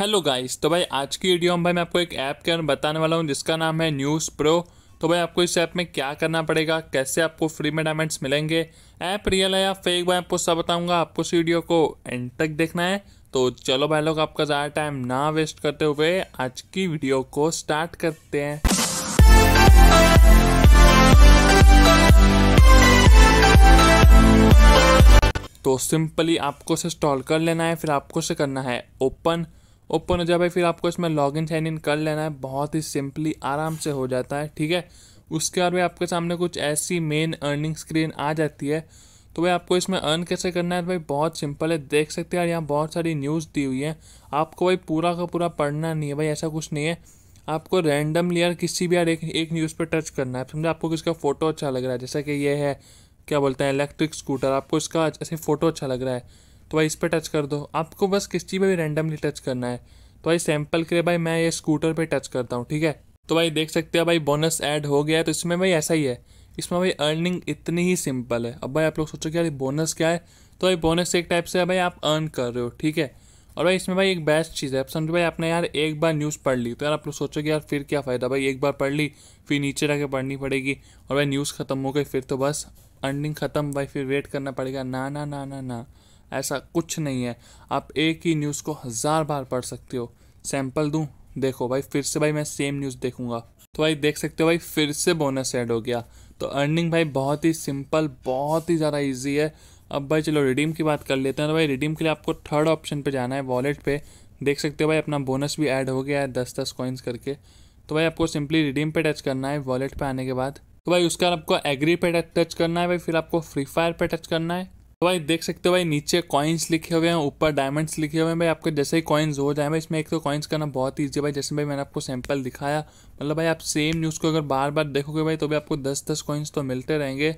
hello guys तो भाई आज की वीडियो में भाई मैं आपको एक ऐप के अंदर बताने वाला हूँ जिसका नाम है न्यूज़ प्रो तो भाई आपको इस ऐप में क्या करना पड़ेगा कैसे आपको फ्री में डायमेंट्स मिलेंगे ऐप रियल है या फेक भाई आपको सब बताऊंगा आपको इस वीडियो को एंड तक देखना है तो चलो भाई लोग आपका ज़्यादा टाइम ना वेस्ट करते हुए आज की वीडियो को स्टार्ट करते हैं तो सिंपली आपको से इंस्टॉल कर लेना है फिर आपको से करना है ओपन ओपन हो जाए भाई फिर आपको इसमें लॉग इन साइन इन कर लेना है बहुत ही सिंपली आराम से हो जाता है ठीक है उसके बाद भाई आपके सामने कुछ ऐसी मेन अर्निंग स्क्रीन आ जाती है तो भाई आपको इसमें अर्न कैसे करना है भाई बहुत सिंपल है देख सकते हैं यहाँ बहुत सारी न्यूज़ दी हुई है आपको भाई पूरा का पूरा पढ़ना नहीं है भाई ऐसा कुछ नहीं है आपको रैंडमली यार किसी भी यार एक एक न्यूज़ पर टच करना है समझे आपको किसका फ़ोटो अच्छा लग रहा है जैसा कि ये है क्या बोलते हैं इलेक्ट्रिक स्कूटर आपको इसका ऐसे फ़ोटो अच्छा लग रहा है तो भाई इस पर टच कर दो आपको बस किसी पर भी रैंडमली टच करना है तो भाई सैम्पल के लिए भाई मैं ये स्कूटर पर टच करता हूँ ठीक है तो भाई देख सकते हो भाई बोनस ऐड हो गया है तो इसमें भाई ऐसा ही है इसमें भाई अर्निंग इतनी ही सिंपल है अब भाई आप लोग सोचो कि यार बोनस क्या है तो भाई बोनस एक टाइप से भाई आप अर्न कर रहे हो ठीक है और भाई इसमें भाई एक बेस्ट चीज़ है समझो भाई आपने यार एक बार न्यूज़ पढ़ ली तो यार आप लोग सोचो कि यार फिर क्या फ़ायदा भाई एक बार पढ़ ली फिर नीचे रह के पढ़नी पड़ेगी और भाई न्यूज़ ख़त्म हो गई फिर तो बस अर्निंग ख़त्म भाई फिर वेट करना पड़ेगा ना ना ना ना ना ऐसा कुछ नहीं है आप एक ही न्यूज़ को हज़ार बार पढ़ सकते हो सैंपल दूँ देखो भाई फिर से भाई मैं सेम न्यूज़ देखूंगा तो भाई देख सकते हो भाई फिर से बोनस ऐड हो गया तो अर्निंग भाई बहुत ही सिंपल बहुत ही ज़्यादा ईजी है अब भाई चलो रिडीम की बात कर लेते हैं तो भाई रिडीम के लिए आपको थर्ड ऑप्शन पे जाना है वॉलेट पे देख सकते हो भाई अपना बोनस भी ऐड हो गया है दस दस कॉइन्स करके तो भाई आपको सिंपली रिडीम पे टच करना है वॉलेट पे आने के बाद तो भाई उसके बाद आपको एग्री पे टच करना है भाई फिर आपको फ्री फायर पे टच करना है तो भाई देख सकते हो भाई नीचे कॉइन्स लिखे हुए हैं ऊपर डायमंड्स लिखे हुए हैं भाई आपके जैसे ही कॉइन्स हो जाए भाई इसमें एक तो कॉइन्स करना बहुत ईजी है भाई जैसे भाई मैंने आपको सैंपल दिखाया मतलब भाई आप सेम न्यूज़ को अगर बार बार देखोगे भाई तो भी आपको दस दस कॉइन्स तो मिलते रहेंगे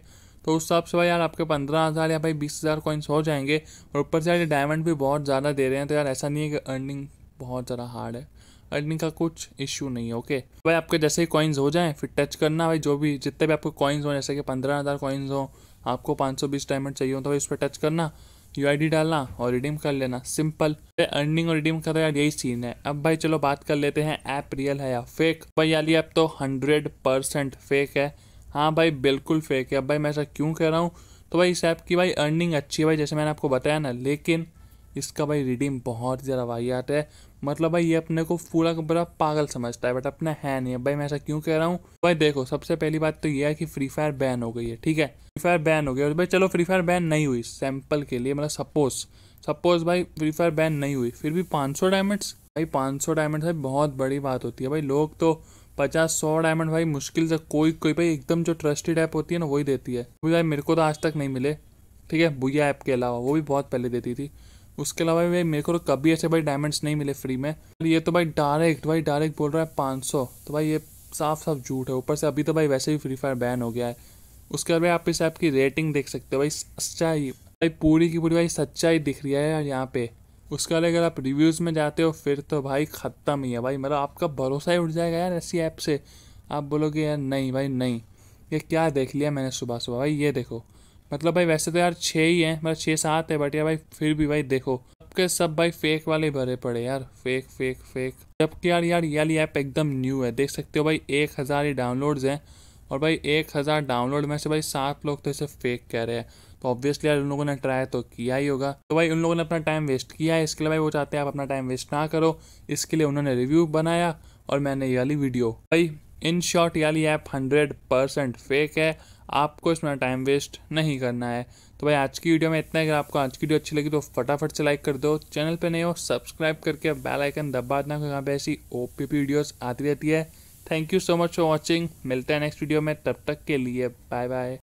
तो उस हिसाब से भाई यार आपके पंद्रह हज़ार या भाई बीस हज़ार कॉइन्स हो जाएंगे और ऊपर से यार डायमंड भी बहुत ज़्यादा दे रहे हैं तो यार ऐसा नहीं है कि अर्निंग बहुत ज़्यादा हार्ड है अर्निंग का कुछ इशू नहीं है ओके भाई आपके जैसे ही कॉइन्स हो जाएँ फिर टच करना भाई जो भी जितने भी आपको कॉइन्स हों जैसे कि पंद्रह हज़ार कॉइन्स हों आपको 520 डायमंड चाहिए होता है इस पर टच करना यू डालना और रिडीम कर लेना सिंपल अर्निंग और रिडीम कर यार यही सीन है अब भाई चलो बात कर लेते हैं ऐप रियल है या फेक भाई यार ऐप तो हंड्रेड परसेंट फेक है हाँ भाई बिल्कुल फेक है अब भाई मैं ऐसा क्यों कह रहा हूँ तो भाई इस ऐप की भाई अर्निंग अच्छी है भाई जैसे मैंने आपको बताया ना लेकिन इसका भाई रिडीम बहुत ज़्यादा वाहियात है मतलब भाई ये अपने को पूरा का पूरा पागल समझता है बट अपना है नहीं है भाई मैं ऐसा क्यों कह रहा हूँ भाई देखो सबसे पहली बात तो ये है कि फ्री फायर बैन हो गई है ठीक है फ्री फायर बैन हो गई और भाई चलो फ्री फायर बैन नहीं हुई सैम्पल के लिए मतलब सपोज सपोज भाई फ्री फायर बैन नहीं हुई फिर भी पाँच डायमंड्स भाई सौ डायमंड भाई बहुत बड़ी बात होती है भाई लोग तो पचास सौ डायमंड भाई मुश्किल से कोई कोई भाई एकदम जो ट्रस्टेड ऐप होती है ना वही देती है भाई मेरे को तो आज तक नहीं मिले ठीक है भूया ऐप के अलावा वो भी बहुत पहले देती थी उसके अलावा भाई मेरे को तो कभी ऐसे भाई डायमंड्स नहीं मिले फ्री में ये तो भाई डायरेक्ट भाई डायरेक्ट बोल रहा है पाँच सौ तो भाई ये साफ साफ झूठ है ऊपर से अभी तो भाई वैसे भी फ्री फायर बैन हो गया है उसके बाद भाई आप इस ऐप की रेटिंग देख सकते हो भाई सच्चाई भाई पूरी की पूरी भाई सच्चाई दिख रही है यहाँ पे उसके बाद अगर आप रिव्यूज़ में जाते हो फिर तो भाई ख़त्म ही है भाई मतलब आपका भरोसा ही उठ जाएगा यार ऐसी ऐप से आप बोलोगे यार नहीं भाई नहीं ये क्या देख लिया मैंने सुबह सुबह भाई ये देखो मतलब भाई वैसे तो यार छः ही हैं मतलब छः सात है बट यार भाई फिर भी भाई देखो सबके सब भाई फेक वाले भरे पड़े यार फेक फेक फेक जबकि यार यार याली ऐप एकदम न्यू है देख सकते हो भाई एक हज़ार ही डाउनलोड्स हैं और भाई एक हज़ार डाउनलोड में से भाई सात लोग तो इसे फेक कह रहे हैं तो ऑब्वियसली यार उन लोगों ने ट्राई तो किया ही होगा तो भाई उन लोगों ने अपना टाइम वेस्ट किया है इसके लिए भाई वो चाहते हैं आप अपना टाइम वेस्ट ना करो इसके लिए उन्होंने रिव्यू बनाया और मैंने ये वाली वीडियो भाई इन शॉर्ट वाली ऐप हंड्रेड परसेंट फेक है आपको इसमें टाइम वेस्ट नहीं करना है तो भाई आज की वीडियो में इतना अगर आपको आज की वीडियो अच्छी लगी तो फटाफट से लाइक कर दो चैनल पर नहीं हो सब्सक्राइब करके बेल आइकन दबा देना क्योंकि यहाँ पे ऐसी ओ पी वीडियोज़ आती रहती है thank you so much for watching मिलते हैं नेक्स्ट वीडियो में तब तक के लिए बाय बाय